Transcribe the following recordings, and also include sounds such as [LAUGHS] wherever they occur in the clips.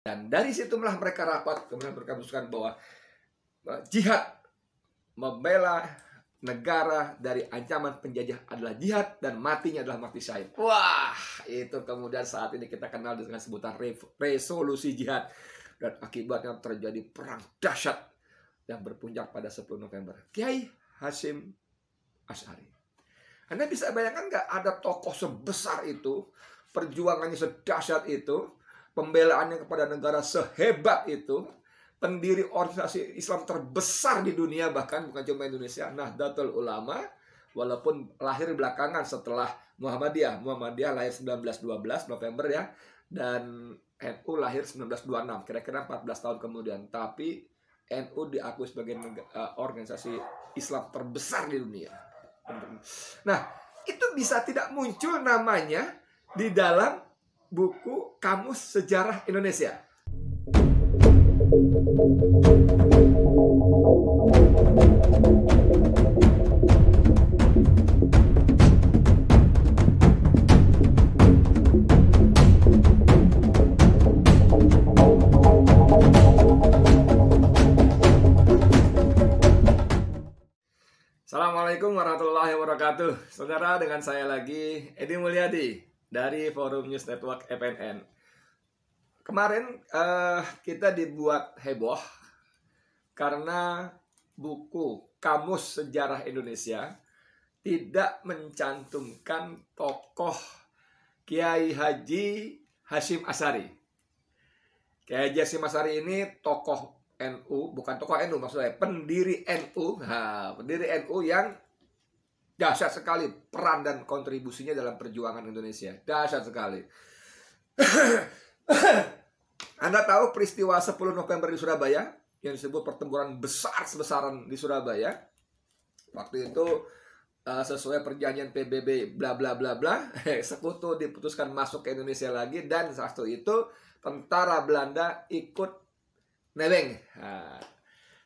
Dan dari situlah mereka rapat, kemudian mereka memutuskan bahwa eh, jihad membela negara dari ancaman penjajah adalah jihad dan matinya adalah mati syahid. Wah, itu kemudian saat ini kita kenal dengan sebutan resolusi jihad dan akibatnya terjadi perang dahsyat yang berpuncak pada 10 November. Kiai Hasim Asy'ari. Anda bisa bayangkan nggak ada tokoh sebesar itu, perjuangannya sedahsyat itu, pembelaannya kepada negara sehebat itu, pendiri organisasi Islam terbesar di dunia bahkan bukan cuma Indonesia, Nahdlatul Ulama, walaupun lahir belakangan setelah Muhammadiyah. Muhammadiyah lahir 1912 November ya, dan NU lahir 1926, kira-kira 14 tahun kemudian. Tapi NU diakui sebagai uh, organisasi Islam terbesar di dunia. Nah, itu bisa tidak muncul namanya di dalam buku Kamus Sejarah Indonesia. Assalamualaikum warahmatullahi wabarakatuh. Saudara dengan saya lagi Edi Mulyadi dari Forum News Network FNN. E Kemarin uh, kita dibuat heboh karena buku Kamus Sejarah Indonesia tidak mencantumkan tokoh Kiai Haji Hashim Asari. Kiai Haji Hashim Asari ini tokoh NU, bukan tokoh NU maksudnya, pendiri NU, ha, pendiri NU yang Dahsyat sekali peran dan kontribusinya dalam perjuangan Indonesia. Dahsyat sekali. [COUGHS] Anda tahu peristiwa 10 November di Surabaya yang disebut pertempuran besar sebesaran di Surabaya. Waktu itu eh, sesuai perjanjian PBB bla bla bla bla, [LAUGHS] sekutu diputuskan masuk ke Indonesia lagi dan waktu itu tentara Belanda ikut nebeng. Nah,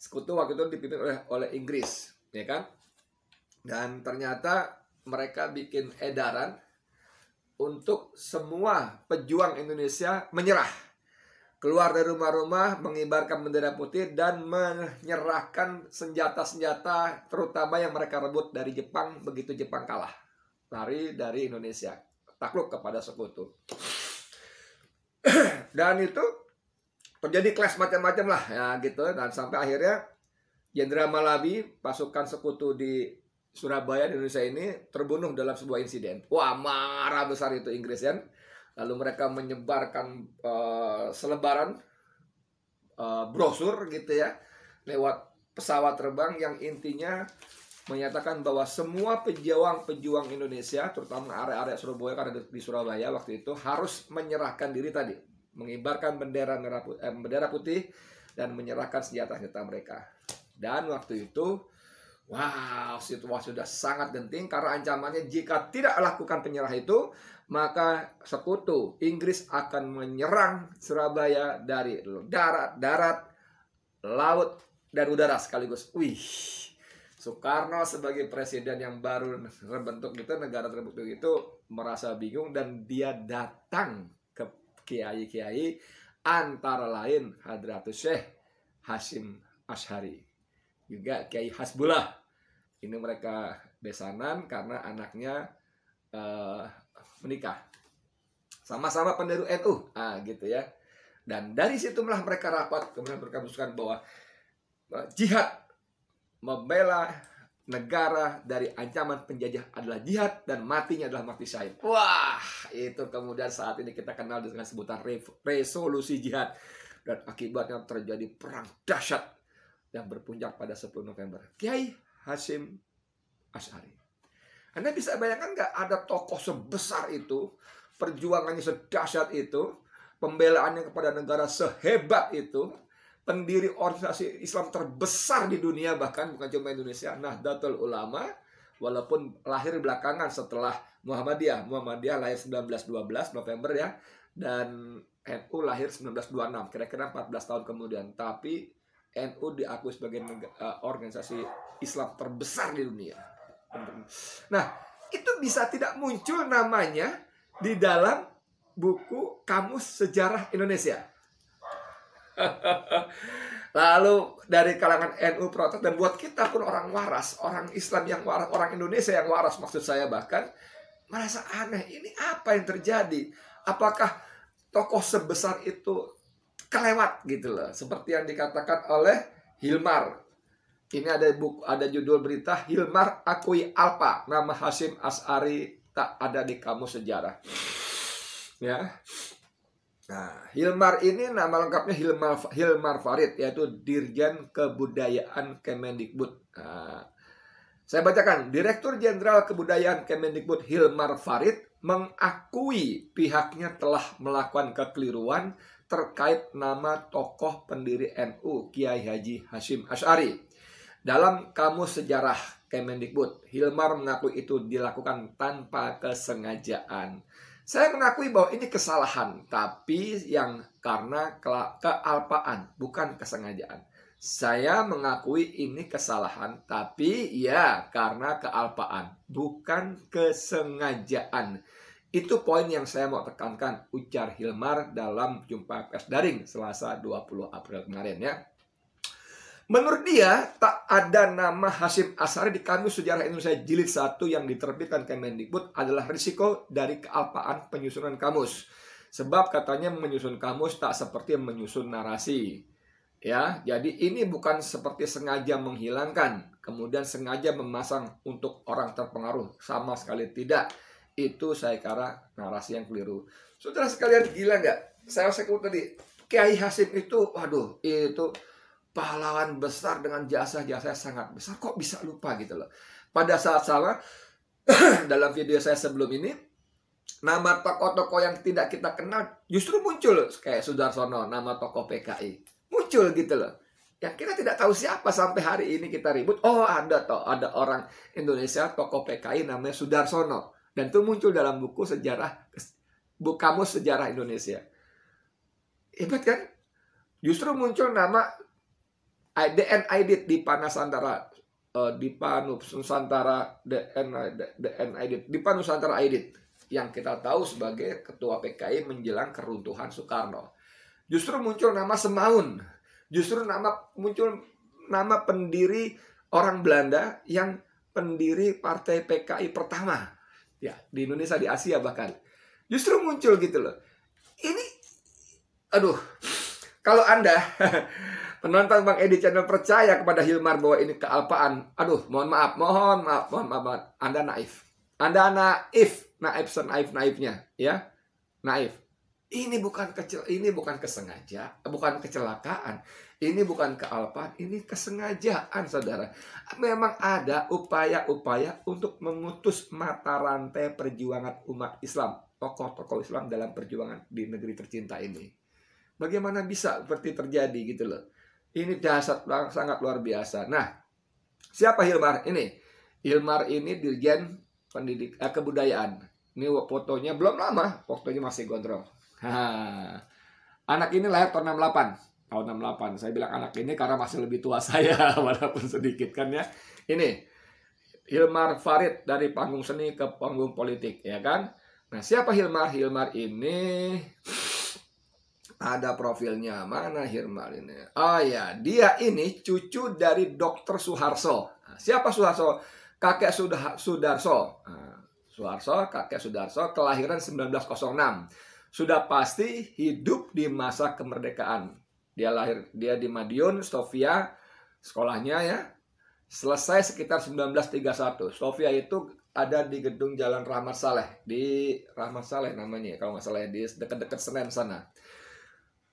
sekutu waktu itu dipimpin oleh oleh Inggris, ya kan? Dan ternyata mereka bikin edaran untuk semua pejuang Indonesia menyerah. Keluar dari rumah-rumah, mengibarkan bendera putih, dan menyerahkan senjata-senjata terutama yang mereka rebut dari Jepang begitu Jepang kalah. Lari dari Indonesia, takluk kepada sekutu. [CLEARS THROAT] dan itu terjadi kelas macam-macam lah ya gitu dan sampai akhirnya Jenderal Malabi pasukan sekutu di Surabaya di Indonesia ini terbunuh dalam sebuah insiden. Wah, marah besar itu Inggris kan. Lalu mereka menyebarkan uh, selebaran uh, brosur gitu ya lewat pesawat terbang yang intinya menyatakan bahwa semua pejuang-pejuang Indonesia, terutama area-area Surabaya karena di Surabaya waktu itu harus menyerahkan diri tadi, mengibarkan bendera merah putih, eh, bendera putih dan menyerahkan senjata-senjata mereka. Dan waktu itu Wow, situasi sudah sangat genting karena ancamannya jika tidak lakukan penyerah itu, maka sekutu Inggris akan menyerang Surabaya dari darat, darat, laut, dan udara sekaligus. Wih, Soekarno sebagai presiden yang baru terbentuk itu, negara terbentuk itu merasa bingung dan dia datang ke kiai-kiai antara lain Hadratus Syekh Hasim Ashari juga Kiai Hasbullah. Ini mereka besanan karena anaknya uh, menikah. Sama-sama pendiri NU, ah, gitu ya. Dan dari situlah mereka rapat, kemudian mereka memutuskan bahwa eh, jihad membela negara dari ancaman penjajah adalah jihad dan matinya adalah mati syahid. Wah, itu kemudian saat ini kita kenal dengan sebutan resolusi jihad dan akibatnya terjadi perang dahsyat yang berpuncak pada 10 November. Kiai Hasim Ash'ari. Anda bisa bayangkan nggak ada tokoh sebesar itu, perjuangannya sedahsyat itu, pembelaannya kepada negara sehebat itu, pendiri organisasi Islam terbesar di dunia bahkan bukan cuma Indonesia, Nahdlatul Ulama, walaupun lahir belakangan setelah Muhammadiyah. Muhammadiyah lahir 1912 November ya, dan NU lahir 1926, kira-kira 14 tahun kemudian. Tapi NU diakui sebagai negara, uh, eh, organisasi Islam terbesar di dunia. Nah, itu bisa tidak muncul namanya di dalam buku kamus sejarah Indonesia. [LAUGHS] Lalu dari kalangan NU protes dan buat kita pun orang waras, orang Islam yang waras, orang Indonesia yang waras maksud saya bahkan merasa aneh ini apa yang terjadi? Apakah tokoh sebesar itu kelewat gitu loh. Seperti yang dikatakan oleh Hilmar. Ini ada buku, ada judul berita Hilmar akui Alpa. Nama Hasim Asari tak ada di kamus sejarah. Ya. Nah, Hilmar ini nama lengkapnya Hilmar Hilmar Farid yaitu Dirjen Kebudayaan Kemendikbud. Nah, saya bacakan, Direktur Jenderal Kebudayaan Kemendikbud Hilmar Farid mengakui pihaknya telah melakukan kekeliruan terkait nama tokoh pendiri NU Kiai Haji Hashim Ash'ari. Dalam Kamus Sejarah Kemendikbud, Hilmar mengakui itu dilakukan tanpa kesengajaan. Saya mengakui bahwa ini kesalahan, tapi yang karena kealpaan, bukan kesengajaan. Saya mengakui ini kesalahan, tapi ya karena kealpaan, bukan kesengajaan. Itu poin yang saya mau tekankan ujar Hilmar dalam jumpa pers daring Selasa 20 April kemarin ya. Menurut dia, tak ada nama Hasim Asari di Kamus Sejarah Indonesia Jilid 1 yang diterbitkan Kemendikbud adalah risiko dari kealpaan penyusunan kamus. Sebab katanya menyusun kamus tak seperti menyusun narasi. Ya, jadi ini bukan seperti sengaja menghilangkan, kemudian sengaja memasang untuk orang terpengaruh, sama sekali tidak. Itu saya kira narasi yang keliru. Saudara sekalian gila nggak? Saya sebut tadi, Kiai Hasim itu, waduh, itu pahlawan besar dengan jasa-jasa sangat besar. Kok bisa lupa gitu loh. Pada saat sama, [CLEARS THROAT] dalam video saya sebelum ini, nama tokoh-tokoh yang tidak kita kenal justru muncul. Kayak Sudarsono, nama tokoh PKI. Muncul gitu loh. Yang kita tidak tahu siapa sampai hari ini kita ribut. Oh ada toh, ada orang Indonesia tokoh PKI namanya Sudarsono. Dan itu muncul dalam buku sejarah buku kamus sejarah Indonesia. Hebat kan? Justru muncul nama DN Aidit di Panasantara eh, di Panusantara DN DN Aidit di Panusantara Aidit yang kita tahu sebagai ketua PKI menjelang keruntuhan Soekarno. Justru muncul nama Semaun, justru nama muncul nama pendiri orang Belanda yang pendiri partai PKI pertama ya di Indonesia di Asia bahkan justru muncul gitu loh ini aduh kalau anda [LAUGHS] penonton Bang Edi Channel percaya kepada Hilmar bahwa ini kealpaan aduh mohon maaf mohon maaf mohon maaf anda naif anda naif naif naif naifnya ya naif ini bukan kecil ini bukan kesengaja bukan kecelakaan ini bukan kealpaan, ini kesengajaan saudara. Memang ada upaya-upaya untuk mengutus mata rantai perjuangan umat Islam. Tokoh-tokoh Islam dalam perjuangan di negeri tercinta ini. Bagaimana bisa seperti terjadi gitu loh. Ini dasar sangat luar biasa. Nah, siapa Hilmar ini? Hilmar ini dirjen pendidik eh, kebudayaan. Ini fotonya belum lama, fotonya masih gondrong. [LAUGHS] Anak ini lahir tahun 68 tahun 68. Saya bilang anak ini karena masih lebih tua [LAUGHS] saya, walaupun sedikit kan ya. Ini, Hilmar Farid dari panggung seni ke panggung politik, ya kan? Nah, siapa Hilmar? Hilmar ini ada profilnya. Mana Hilmar ini? Oh ya, dia ini cucu dari Dr. Suharso. Nah, siapa Suharso? Kakek Sudah Sudarso. Nah, Suharso, kakek Sudarso, kelahiran 1906. Sudah pasti hidup di masa kemerdekaan dia lahir dia di Madiun, Sofia sekolahnya ya. Selesai sekitar 1931. Sofia itu ada di gedung Jalan Rahmat Saleh di Rahmat Saleh namanya kalau nggak salah ya, di dekat-dekat Senen sana.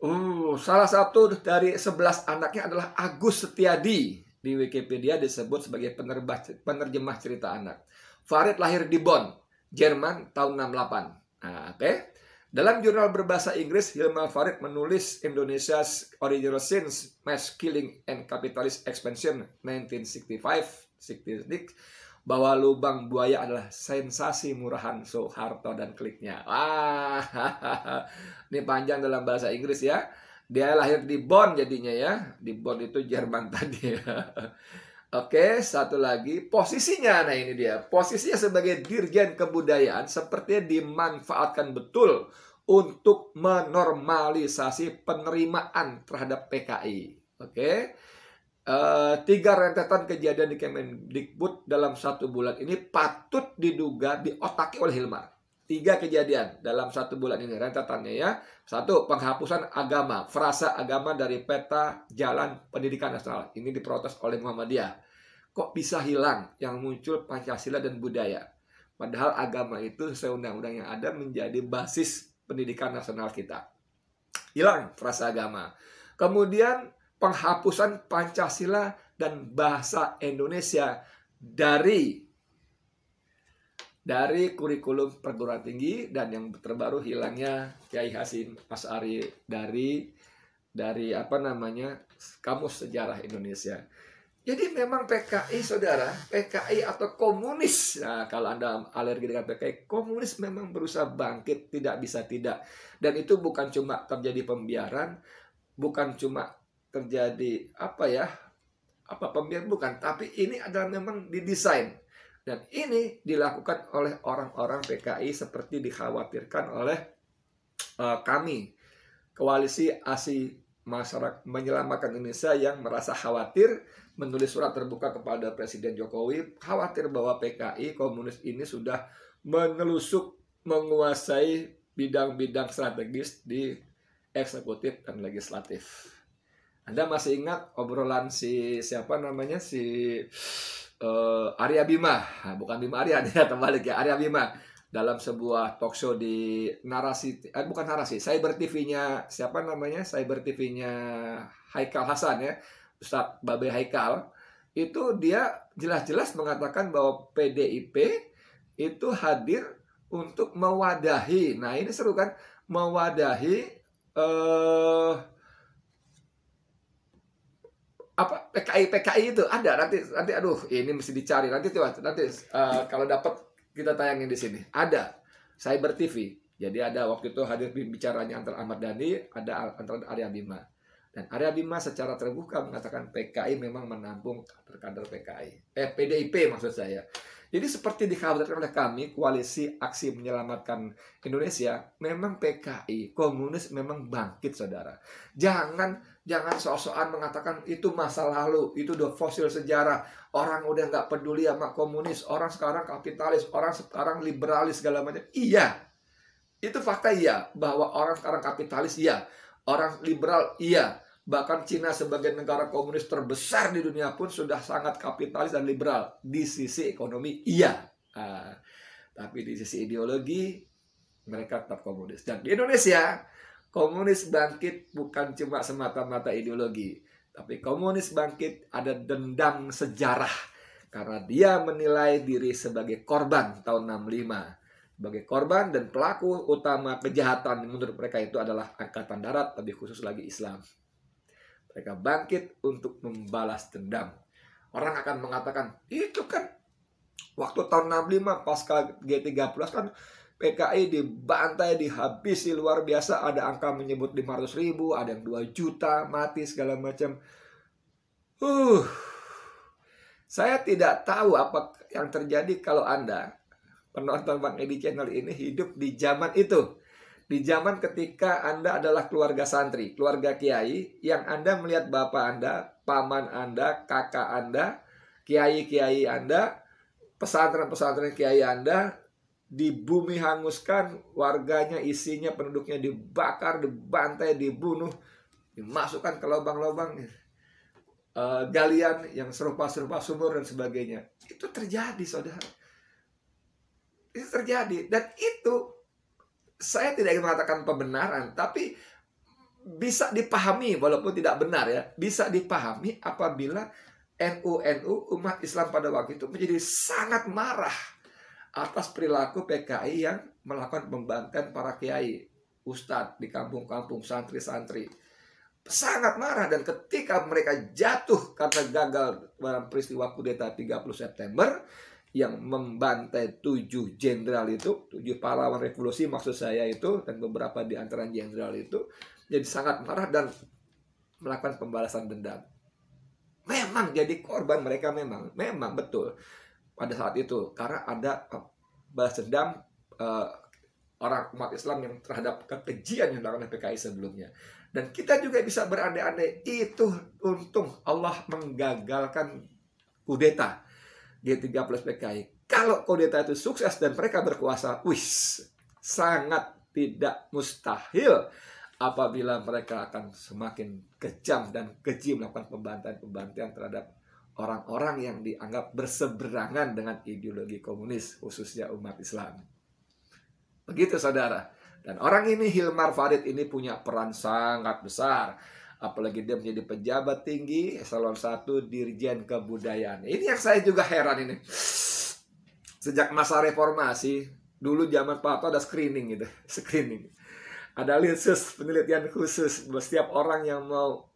Uh, salah satu dari 11 anaknya adalah Agus Setiadi. Di Wikipedia disebut sebagai penerbah, penerjemah cerita anak. Farid lahir di Bonn, Jerman tahun 68. Nah, oke. Okay. Dalam jurnal berbahasa Inggris, Hilma Farid menulis Indonesia's Original Sins, Mass Killing and Capitalist Expansion 1965-66 bahwa lubang buaya adalah sensasi murahan Soeharto dan kliknya. Wah, [LAUGHS] ini panjang dalam bahasa Inggris ya. Dia lahir di Bonn jadinya ya. Di Bonn itu Jerman [LAUGHS] tadi ya. Oke, satu lagi posisinya. Nah, ini dia. Posisinya sebagai dirjen kebudayaan sepertinya dimanfaatkan betul untuk menormalisasi penerimaan terhadap PKI. Oke. e, tiga rentetan kejadian di Kemendikbud dalam satu bulan ini patut diduga diotaki oleh Hilmar. Tiga kejadian dalam satu bulan ini rentetannya ya. Satu, penghapusan agama, frasa agama dari peta jalan pendidikan nasional. Ini diprotes oleh Muhammadiyah. Kok bisa hilang yang muncul Pancasila dan budaya? Padahal agama itu sesuai undang-undang yang ada menjadi basis pendidikan nasional kita. Hilang frasa agama. Kemudian penghapusan Pancasila dan bahasa Indonesia dari dari kurikulum perguruan tinggi dan yang terbaru hilangnya Kiai Hasim Pasari dari dari apa namanya kamus sejarah Indonesia. Jadi memang PKI saudara, PKI atau komunis, nah, kalau anda alergi dengan PKI, komunis memang berusaha bangkit, tidak bisa tidak. Dan itu bukan cuma terjadi pembiaran, bukan cuma terjadi apa ya, apa pembiaran bukan, tapi ini adalah memang didesain dan ini dilakukan oleh orang-orang PKI seperti dikhawatirkan oleh uh, kami, koalisi ASI masyarakat menyelamatkan Indonesia yang merasa khawatir menulis surat terbuka kepada Presiden Jokowi khawatir bahwa PKI komunis ini sudah menelusuk menguasai bidang-bidang strategis di eksekutif dan legislatif. Anda masih ingat obrolan si siapa namanya si uh, Arya Bima, bukan Bima Arya, ya [LAUGHS] terbalik ya, Arya Bima dalam sebuah talk show di narasi eh, bukan narasi cyber TV-nya siapa namanya cyber TV-nya Haikal Hasan ya Ustadz Babe Haikal itu dia jelas-jelas mengatakan bahwa PDIP itu hadir untuk mewadahi nah ini seru kan mewadahi eh, apa PKI PKI itu ada nanti nanti aduh ini mesti dicari nanti tuh nanti uh, kalau dapat kita tayangin di sini ada Cyber TV jadi ada waktu itu hadir bicaranya antara Ahmad Dhani ada antara Arya Bima dan Arya Bima secara terbuka mengatakan PKI memang menampung kader-kader PKI eh PDIP maksud saya jadi seperti dikhawatirkan oleh kami koalisi aksi menyelamatkan Indonesia memang PKI komunis memang bangkit saudara jangan Jangan sosokan mengatakan itu masa lalu, itu udah fosil sejarah. Orang udah nggak peduli sama komunis, orang sekarang kapitalis, orang sekarang liberalis segala macam. Iya, itu fakta iya. Bahwa orang sekarang kapitalis iya, orang liberal iya. Bahkan Cina sebagai negara komunis terbesar di dunia pun sudah sangat kapitalis dan liberal di sisi ekonomi iya. Uh, tapi di sisi ideologi mereka tetap komunis. Dan di Indonesia Komunis bangkit bukan cuma semata-mata ideologi, tapi komunis bangkit ada dendam sejarah karena dia menilai diri sebagai korban tahun 65. Sebagai korban dan pelaku utama kejahatan menurut mereka itu adalah angkatan darat, lebih khusus lagi Islam. Mereka bangkit untuk membalas dendam. Orang akan mengatakan, itu kan waktu tahun 65 pasca G30 kan PKI dibantai, dihabisi luar biasa. Ada angka menyebut 500 ribu, ada yang 2 juta mati segala macam. Uh, saya tidak tahu apa yang terjadi kalau Anda penonton Bang Edi channel ini hidup di zaman itu. Di zaman ketika Anda adalah keluarga santri, keluarga kiai, yang Anda melihat bapak Anda, paman Anda, kakak Anda, kiai-kiai Anda, pesantren-pesantren kiai Anda, di bumi hanguskan, warganya isinya penduduknya dibakar, dibantai, dibunuh, dimasukkan ke lubang-lubang uh, galian yang serupa-serupa sumur dan sebagainya. Itu terjadi, saudara. Itu terjadi dan itu saya tidak ingin mengatakan pembenaran, tapi bisa dipahami walaupun tidak benar ya, bisa dipahami apabila NU-NU umat Islam pada waktu itu menjadi sangat marah atas perilaku PKI yang melakukan pembantaian para kiai, ustadz di kampung-kampung santri-santri. Sangat marah dan ketika mereka jatuh karena gagal dalam peristiwa kudeta 30 September yang membantai tujuh jenderal itu, tujuh pahlawan revolusi maksud saya itu dan beberapa di antara jenderal itu jadi sangat marah dan melakukan pembalasan dendam. Memang jadi korban mereka memang, memang betul pada saat itu karena ada eh, balas dendam uh, orang umat Islam yang terhadap kekejian yang dilakukan PKI sebelumnya. Dan kita juga bisa berandai-andai itu untung Allah menggagalkan kudeta G30 PKI. Kalau kudeta itu sukses dan mereka berkuasa, wis sangat tidak mustahil apabila mereka akan semakin kejam dan keji melakukan pembantaian-pembantaian terhadap orang-orang yang dianggap berseberangan dengan ideologi komunis, khususnya umat Islam. Begitu saudara. Dan orang ini Hilmar Farid ini punya peran sangat besar. Apalagi dia menjadi pejabat tinggi, eselon satu dirjen kebudayaan. Ini yang saya juga heran ini. Sejak masa reformasi, dulu zaman Pak Harto ada screening gitu, [LAUGHS] screening. Ada linsus penelitian khusus buat setiap orang yang mau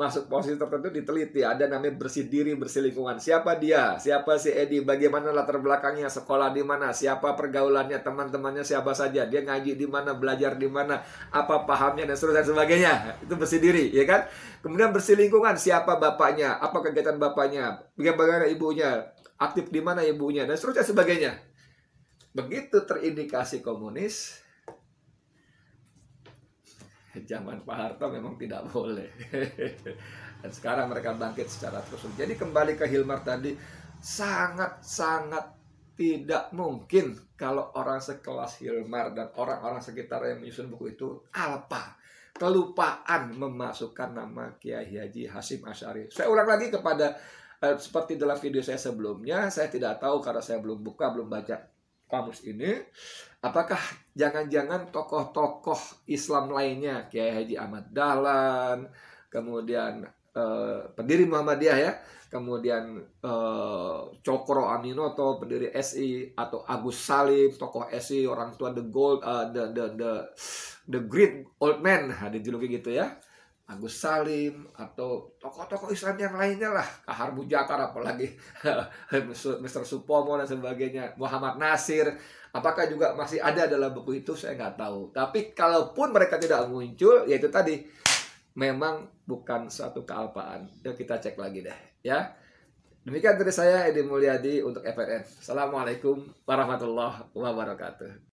masuk posisi tertentu diteliti. Ada namanya bersih diri, bersih lingkungan. Siapa dia? Siapa si Edi? Bagaimana latar belakangnya? Sekolah di mana? Siapa pergaulannya? Teman-temannya siapa saja? Dia ngaji di mana? Belajar di mana? Apa pahamnya dan seterusnya sebagainya. Itu bersih diri, ya kan? Kemudian bersih lingkungan. Siapa bapaknya? Apa kegiatan bapaknya? Bagaimana ibunya? Aktif di mana ibunya? Dan seterusnya sebagainya. Begitu terindikasi komunis, [LAUGHS] zaman Pak Harto memang tidak boleh. [LAUGHS] Dan sekarang mereka bangkit secara terus. Jadi kembali ke Hilmar tadi, sangat-sangat tidak mungkin kalau orang sekelas Hilmar dan orang-orang sekitar yang menyusun buku itu alpa kelupaan memasukkan nama Kiai Haji Hasim Asyari. Saya ulang lagi kepada eh, seperti dalam video saya sebelumnya, saya tidak tahu karena saya belum buka, belum baca kamus ini, apakah jangan-jangan tokoh-tokoh Islam lainnya, Kiai Haji Ahmad Dahlan, kemudian eh, pendiri Muhammadiyah ya, kemudian eh, Cokro Aminoto, pendiri SI atau Agus Salim, tokoh SI, orang tua the gold, uh, the the the the great old man, ada nah, juluki gitu ya. Agus Salim atau tokoh-tokoh Islam yang lainnya lah Kahar Bujakar apalagi [LAUGHS] Mr. Supomo dan sebagainya Muhammad Nasir apakah juga masih ada dalam buku itu saya nggak tahu tapi kalaupun mereka tidak muncul ya itu tadi memang bukan suatu kealpaan Yuk kita cek lagi deh ya demikian dari saya Edi Mulyadi untuk FNN Assalamualaikum warahmatullahi wabarakatuh